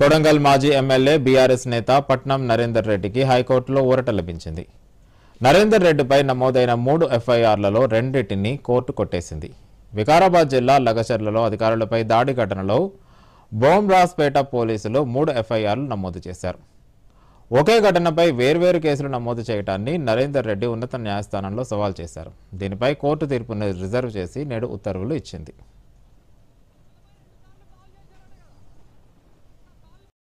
కొడంగల్ మాజీ MLA BRS నేత పట్నం నరేందర్ రెడ్డికి హైకోర్టులో ఊరట లభించింది నరేందర్ రెడ్డిపై నమోదైన మూడు ఎఫ్ఐఆర్లలో రెండింటిని కోర్టు కొట్టేసింది వికారాబాద్ జిల్లా లగచర్లలో అధికారులపై దాడి ఘటనలో బోమ్రాజ్పేట పోలీసులు మూడు ఎఫ్ఐఆర్లు నమోదు చేశారు ఒకే ఘటనపై వేర్వేరు కేసులు నమోదు చేయడాన్ని నరేందర్ రెడ్డి ఉన్నత న్యాయస్థానంలో సవాల్ చేశారు దీనిపై కోర్టు తీర్పును రిజర్వ్ చేసి నేడు ఉత్తర్వులు ఇచ్చింది